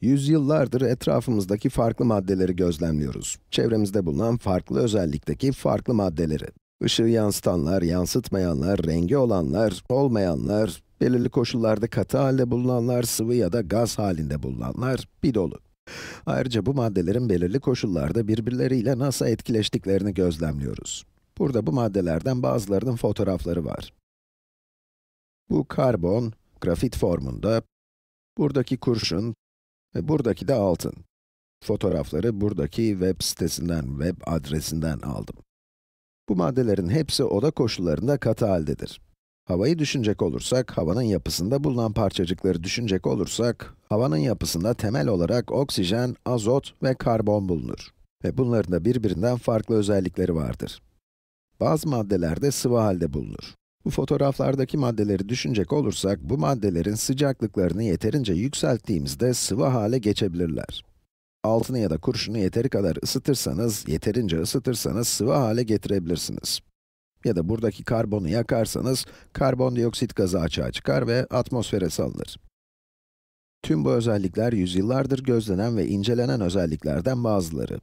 Yüzyıllardır etrafımızdaki farklı maddeleri gözlemliyoruz. Çevremizde bulunan farklı özellikteki farklı maddeleri. Işığı yansıtanlar, yansıtmayanlar, rengi olanlar, olmayanlar, belirli koşullarda katı halde bulunanlar, sıvı ya da gaz halinde bulunanlar, bir dolu. Ayrıca bu maddelerin belirli koşullarda birbirleriyle nasıl etkileştiklerini gözlemliyoruz. Burada bu maddelerden bazılarının fotoğrafları var. Bu karbon, grafit formunda, buradaki kurşun, ve buradaki de altın. Fotoğrafları buradaki web sitesinden, web adresinden aldım. Bu maddelerin hepsi oda koşullarında katı haldedir. Havayı düşünecek olursak, havanın yapısında bulunan parçacıkları düşünecek olursak, havanın yapısında temel olarak oksijen, azot ve karbon bulunur. Ve bunların da birbirinden farklı özellikleri vardır. Bazı maddelerde sıvı halde bulunur. Bu fotoğraflardaki maddeleri düşünecek olursak, bu maddelerin sıcaklıklarını yeterince yükselttiğimizde sıvı hale geçebilirler. Altını ya da kurşunu yeteri kadar ısıtırsanız, yeterince ısıtırsanız sıvı hale getirebilirsiniz. Ya da buradaki karbonu yakarsanız, karbondioksit gazı açığa çıkar ve atmosfere salınır. Tüm bu özellikler yüzyıllardır gözlenen ve incelenen özelliklerden bazıları.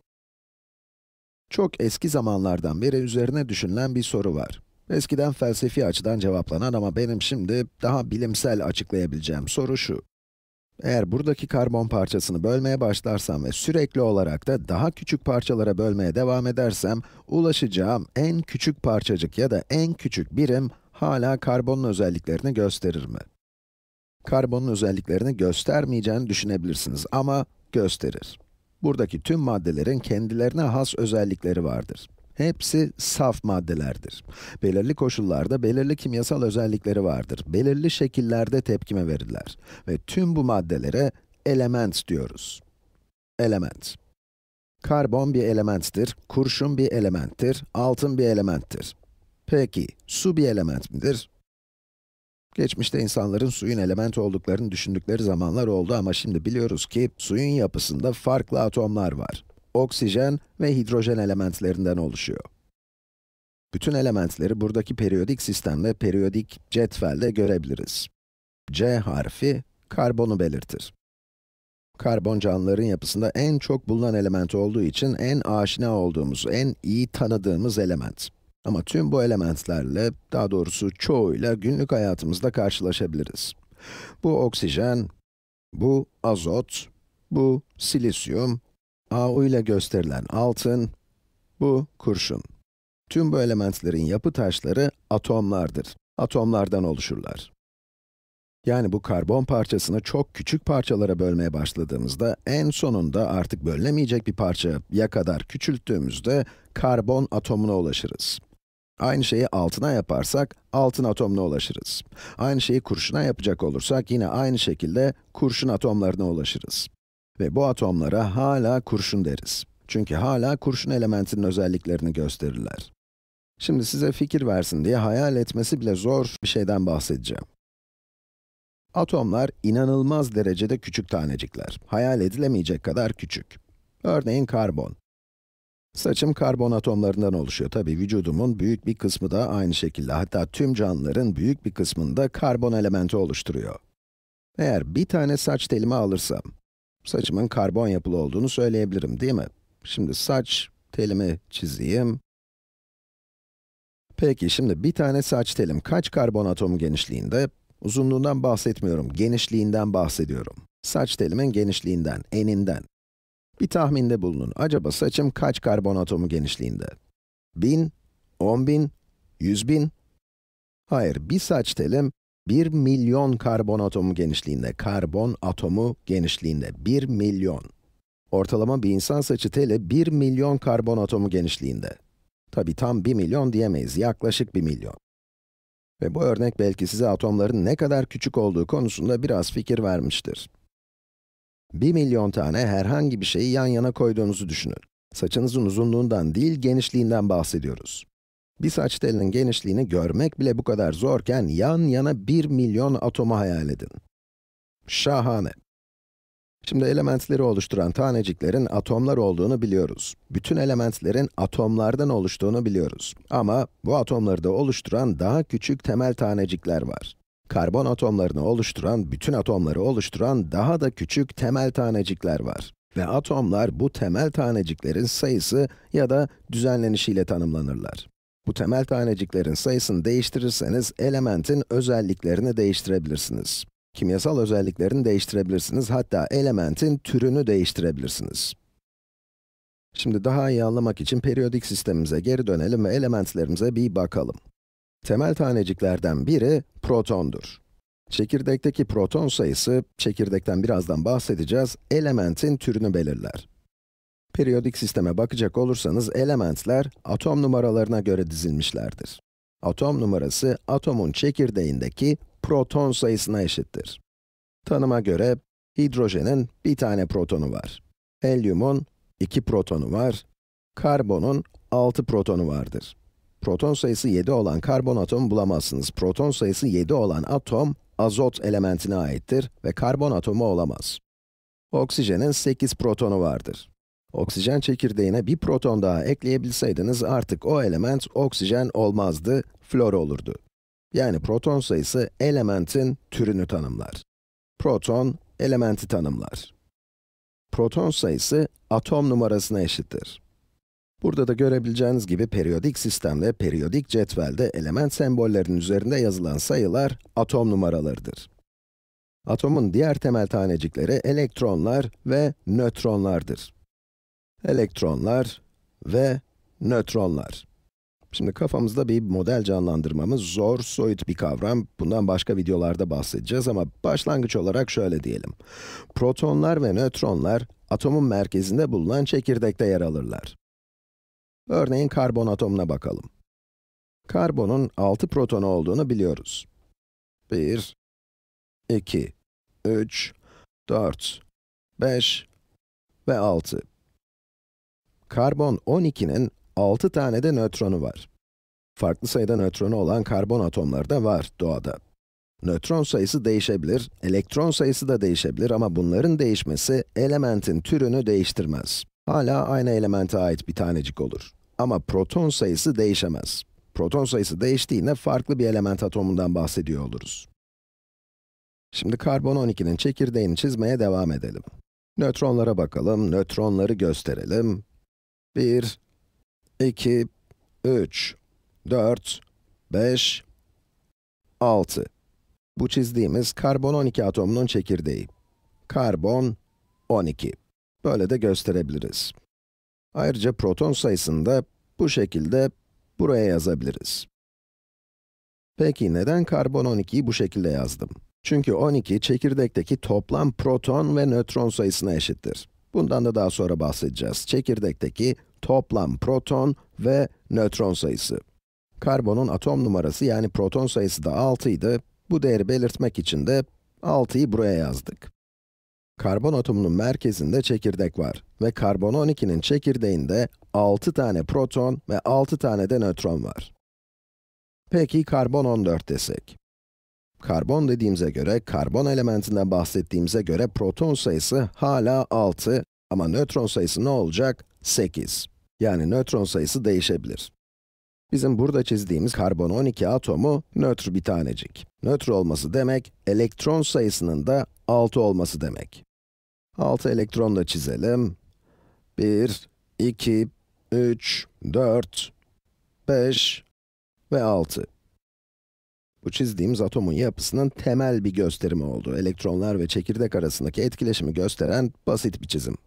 Çok eski zamanlardan beri üzerine düşünülen bir soru var. Eskiden felsefi açıdan cevaplanan ama benim şimdi daha bilimsel açıklayabileceğim soru şu. Eğer buradaki karbon parçasını bölmeye başlarsam ve sürekli olarak da daha küçük parçalara bölmeye devam edersem, ulaşacağım en küçük parçacık ya da en küçük birim hala karbonun özelliklerini gösterir mi? Karbonun özelliklerini göstermeyeceğini düşünebilirsiniz ama gösterir. Buradaki tüm maddelerin kendilerine has özellikleri vardır. Hepsi saf maddelerdir. Belirli koşullarda belirli kimyasal özellikleri vardır. Belirli şekillerde tepkime verirler. Ve tüm bu maddelere element diyoruz. Element. Karbon bir elementtir, kurşun bir elementtir, altın bir elementtir. Peki, su bir element midir? Geçmişte insanların suyun element olduklarını düşündükleri zamanlar oldu ama şimdi biliyoruz ki suyun yapısında farklı atomlar var oksijen ve hidrojen elementlerinden oluşuyor. Bütün elementleri buradaki periyodik sistemde, periyodik cetvelde görebiliriz. C harfi, karbonu belirtir. Karbon canlıların yapısında en çok bulunan element olduğu için en aşina olduğumuz, en iyi tanıdığımız element. Ama tüm bu elementlerle, daha doğrusu çoğuyla günlük hayatımızda karşılaşabiliriz. Bu oksijen, bu azot, bu silisyum, AU ile gösterilen altın, bu kurşun. Tüm bu elementlerin yapı taşları atomlardır. Atomlardan oluşurlar. Yani bu karbon parçasını çok küçük parçalara bölmeye başladığımızda, en sonunda artık bölünemeyecek bir parçaya kadar küçülttüğümüzde karbon atomuna ulaşırız. Aynı şeyi altına yaparsak, altın atomuna ulaşırız. Aynı şeyi kurşuna yapacak olursak, yine aynı şekilde kurşun atomlarına ulaşırız. Ve bu atomlara hala kurşun deriz. Çünkü hala kurşun elementinin özelliklerini gösterirler. Şimdi size fikir versin diye hayal etmesi bile zor bir şeyden bahsedeceğim. Atomlar inanılmaz derecede küçük tanecikler. Hayal edilemeyecek kadar küçük. Örneğin karbon. Saçım karbon atomlarından oluşuyor. Tabii vücudumun büyük bir kısmı da aynı şekilde. Hatta tüm canlıların büyük bir kısmında karbon elementi oluşturuyor. Eğer bir tane saç telimi alırsam Saçımın karbon yapılı olduğunu söyleyebilirim değil mi? Şimdi saç telimi çizeyim. Peki şimdi bir tane saç telim kaç karbon atomu genişliğinde? Uzunluğundan bahsetmiyorum, genişliğinden bahsediyorum. Saç telimin genişliğinden, eninden. Bir tahminde bulunun. Acaba saçım kaç karbon atomu genişliğinde? 1000, 10000, 100 100.000? Hayır, bir saç telim 1 milyon karbon atomu genişliğinde, karbon atomu genişliğinde, 1 milyon. Ortalama bir insan saçı teli 1 milyon karbon atomu genişliğinde. Tabi tam 1 milyon diyemeyiz, yaklaşık 1 milyon. Ve bu örnek belki size atomların ne kadar küçük olduğu konusunda biraz fikir vermiştir. 1 milyon tane herhangi bir şeyi yan yana koyduğunuzu düşünün. Saçınızın uzunluğundan değil, genişliğinden bahsediyoruz. Bir saç telinin genişliğini görmek bile bu kadar zorken, yan yana 1 milyon atomu hayal edin. Şahane. Şimdi elementleri oluşturan taneciklerin atomlar olduğunu biliyoruz. Bütün elementlerin atomlardan oluştuğunu biliyoruz. Ama bu atomları da oluşturan daha küçük temel tanecikler var. Karbon atomlarını oluşturan, bütün atomları oluşturan daha da küçük temel tanecikler var. Ve atomlar bu temel taneciklerin sayısı ya da düzenlenişiyle tanımlanırlar. Bu temel taneciklerin sayısını değiştirirseniz, elementin özelliklerini değiştirebilirsiniz. Kimyasal özelliklerini değiştirebilirsiniz, hatta elementin türünü değiştirebilirsiniz. Şimdi daha iyi anlamak için periyodik sistemimize geri dönelim ve elementlerimize bir bakalım. Temel taneciklerden biri protondur. Çekirdekteki proton sayısı, çekirdekten birazdan bahsedeceğiz, elementin türünü belirler. Periyodik sisteme bakacak olursanız elementler atom numaralarına göre dizilmişlerdir. Atom numarası atomun çekirdeğindeki proton sayısına eşittir. Tanıma göre hidrojenin bir tane protonu var. Helyumun iki protonu var. Karbonun altı protonu vardır. Proton sayısı 7 olan karbon atomu bulamazsınız. Proton sayısı 7 olan atom azot elementine aittir ve karbon atomu olamaz. Oksijenin 8 protonu vardır. Oksijen çekirdeğine bir proton daha ekleyebilseydiniz artık o element oksijen olmazdı, flor olurdu. Yani proton sayısı elementin türünü tanımlar. Proton, elementi tanımlar. Proton sayısı atom numarasına eşittir. Burada da görebileceğiniz gibi periyodik sistemde, periyodik cetvelde element sembollerinin üzerinde yazılan sayılar atom numaralarıdır. Atomun diğer temel tanecikleri elektronlar ve nötronlardır elektronlar ve nötronlar. Şimdi kafamızda bir model canlandırmamız zor, soyut bir kavram. Bundan başka videolarda bahsedeceğiz ama başlangıç olarak şöyle diyelim. Protonlar ve nötronlar atomun merkezinde bulunan çekirdekte yer alırlar. Örneğin karbon atomuna bakalım. Karbonun 6 protonu olduğunu biliyoruz. 1, 2, 3, 4, 5 ve 6 karbon 12'nin 6 tane de nötronu var. Farklı sayıda nötronu olan karbon atomları da var doğada. Nötron sayısı değişebilir, elektron sayısı da değişebilir ama bunların değişmesi elementin türünü değiştirmez. Hala aynı elemente ait bir tanecik olur. Ama proton sayısı değişemez. Proton sayısı değiştiğinde farklı bir element atomundan bahsediyor oluruz. Şimdi karbon 12'nin çekirdeğini çizmeye devam edelim. Nötronlara bakalım, nötronları gösterelim. 1, 2, 3, 4, 5, 6. Bu çizdiğimiz karbon 12 atomunun çekirdeği. Karbon 12. Böyle de gösterebiliriz. Ayrıca proton sayısını da bu şekilde buraya yazabiliriz. Peki neden karbon 12'yi bu şekilde yazdım? Çünkü 12 çekirdekteki toplam proton ve nötron sayısına eşittir. Bundan da daha sonra bahsedeceğiz. Çekirdekteki toplam proton ve nötron sayısı. Karbonun atom numarası yani proton sayısı da 6 idi. Bu değeri belirtmek için de 6'yı buraya yazdık. Karbon atomunun merkezinde çekirdek var ve karbon 12'nin çekirdeğinde 6 tane proton ve 6 tane de nötron var. Peki karbon 14 desek? Karbon dediğimize göre, karbon elementinden bahsettiğimize göre proton sayısı hala 6 ama nötron sayısı ne olacak? 8. Yani nötron sayısı değişebilir. Bizim burada çizdiğimiz karbon 12 atomu nötr bir tanecik. Nötr olması demek, elektron sayısının da 6 olması demek. 6 elektron da çizelim. 1, 2, 3, 4, 5 ve 6. Bu çizdiğimiz atomun yapısının temel bir gösterimi oldu. Elektronlar ve çekirdek arasındaki etkileşimi gösteren basit bir çizim.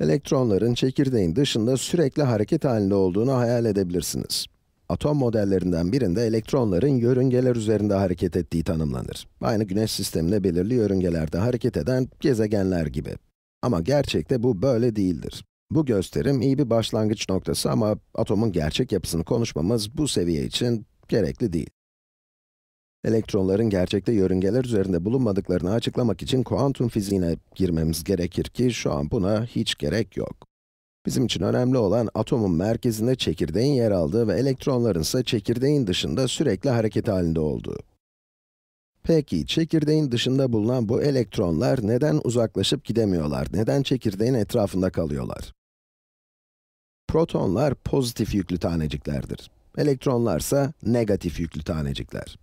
Elektronların çekirdeğin dışında sürekli hareket halinde olduğunu hayal edebilirsiniz. Atom modellerinden birinde elektronların yörüngeler üzerinde hareket ettiği tanımlanır. Aynı güneş sisteminde belirli yörüngelerde hareket eden gezegenler gibi. Ama gerçekte bu böyle değildir. Bu gösterim iyi bir başlangıç noktası ama atomun gerçek yapısını konuşmamız bu seviye için gerekli değil. Elektronların gerçekte yörüngeler üzerinde bulunmadıklarını açıklamak için kuantum fiziğine girmemiz gerekir ki şu an buna hiç gerek yok. Bizim için önemli olan atomun merkezinde çekirdeğin yer aldığı ve elektronların ise çekirdeğin dışında sürekli hareket halinde olduğu. Peki, çekirdeğin dışında bulunan bu elektronlar neden uzaklaşıp gidemiyorlar, neden çekirdeğin etrafında kalıyorlar? Protonlar pozitif yüklü taneciklerdir elektronlarsa negatif yüklü tanecikler.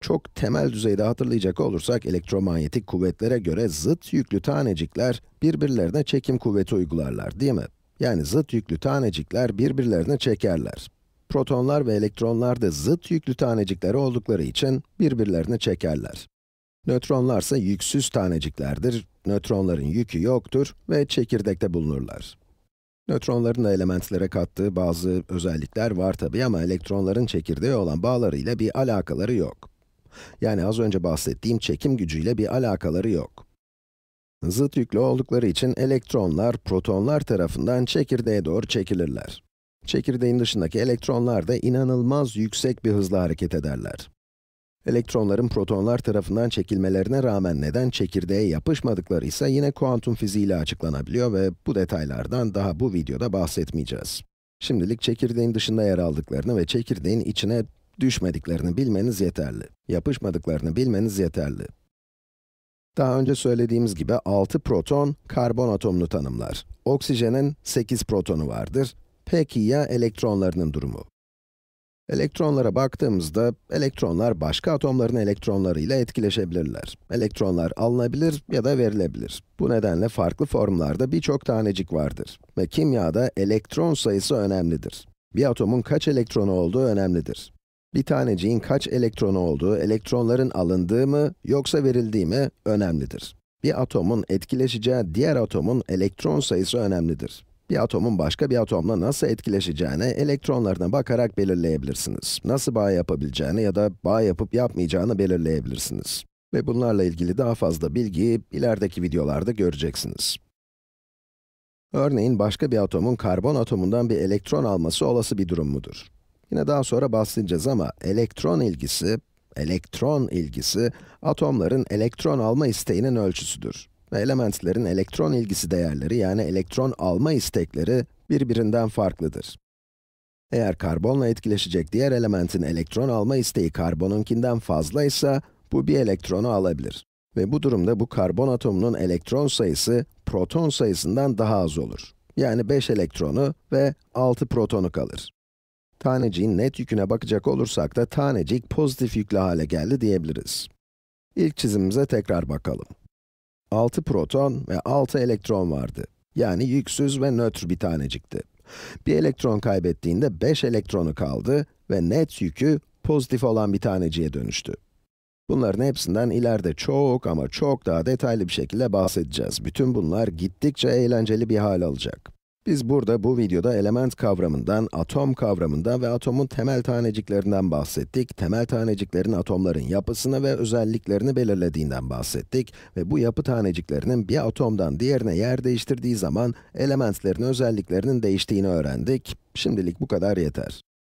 Çok temel düzeyde hatırlayacak olursak, elektromanyetik kuvvetlere göre zıt yüklü tanecikler birbirlerine çekim kuvveti uygularlar, değil mi? Yani zıt yüklü tanecikler birbirlerine çekerler. Protonlar ve elektronlar da zıt yüklü tanecikler oldukları için birbirlerine çekerler. Nötronlarsa yüksüz taneciklerdir, nötronların yükü yoktur ve çekirdekte bulunurlar. Nötronların da elementlere kattığı bazı özellikler var tabi ama elektronların çekirdeği olan bağlarıyla bir alakaları yok. Yani az önce bahsettiğim çekim gücüyle bir alakaları yok. Zıt yüklü oldukları için elektronlar, protonlar tarafından çekirdeğe doğru çekilirler. Çekirdeğin dışındaki elektronlar da inanılmaz yüksek bir hızla hareket ederler. Elektronların protonlar tarafından çekilmelerine rağmen neden çekirdeğe yapışmadıkları ise yine kuantum fiziğiyle açıklanabiliyor ve bu detaylardan daha bu videoda bahsetmeyeceğiz. Şimdilik çekirdeğin dışında yer aldıklarını ve çekirdeğin içine düşmediklerini bilmeniz yeterli. Yapışmadıklarını bilmeniz yeterli. Daha önce söylediğimiz gibi 6 proton karbon atomunu tanımlar. Oksijenin 8 protonu vardır. Peki ya elektronlarının durumu? Elektronlara baktığımızda, elektronlar başka atomların elektronlarıyla etkileşebilirler. Elektronlar alınabilir ya da verilebilir. Bu nedenle farklı formlarda birçok tanecik vardır. Ve kimyada elektron sayısı önemlidir. Bir atomun kaç elektronu olduğu önemlidir. Bir taneciğin kaç elektronu olduğu, elektronların alındığı mı yoksa verildiği mi önemlidir. Bir atomun etkileşeceği diğer atomun elektron sayısı önemlidir. Bir atomun başka bir atomla nasıl etkileşeceğini elektronlarına bakarak belirleyebilirsiniz. Nasıl bağ yapabileceğini ya da bağ yapıp yapmayacağını belirleyebilirsiniz. Ve bunlarla ilgili daha fazla bilgiyi ilerideki videolarda göreceksiniz. Örneğin başka bir atomun karbon atomundan bir elektron alması olası bir durum mudur? Yine daha sonra bahsedeceğiz ama elektron ilgisi, elektron ilgisi atomların elektron alma isteğinin ölçüsüdür. Ve elementlerin elektron ilgisi değerleri yani elektron alma istekleri birbirinden farklıdır. Eğer karbonla etkileşecek diğer elementin elektron alma isteği karbonunkinden fazla ise bu bir elektronu alabilir. Ve bu durumda bu karbon atomunun elektron sayısı, proton sayısından daha az olur. Yani 5 elektronu ve 6 protonu kalır. Taneciğin net yüküne bakacak olursak da tanecik pozitif yüklü hale geldi diyebiliriz. İlk çizimimize tekrar bakalım. 6 proton ve 6 elektron vardı. Yani yüksüz ve nötr bir tanecikti. Bir elektron kaybettiğinde 5 elektronu kaldı ve net yükü pozitif olan bir taneciye dönüştü. Bunların hepsinden ileride çok ama çok daha detaylı bir şekilde bahsedeceğiz. Bütün bunlar gittikçe eğlenceli bir hal alacak. Biz burada bu videoda element kavramından, atom kavramından ve atomun temel taneciklerinden bahsettik. Temel taneciklerin atomların yapısını ve özelliklerini belirlediğinden bahsettik. Ve bu yapı taneciklerinin bir atomdan diğerine yer değiştirdiği zaman elementlerin özelliklerinin değiştiğini öğrendik. Şimdilik bu kadar yeter.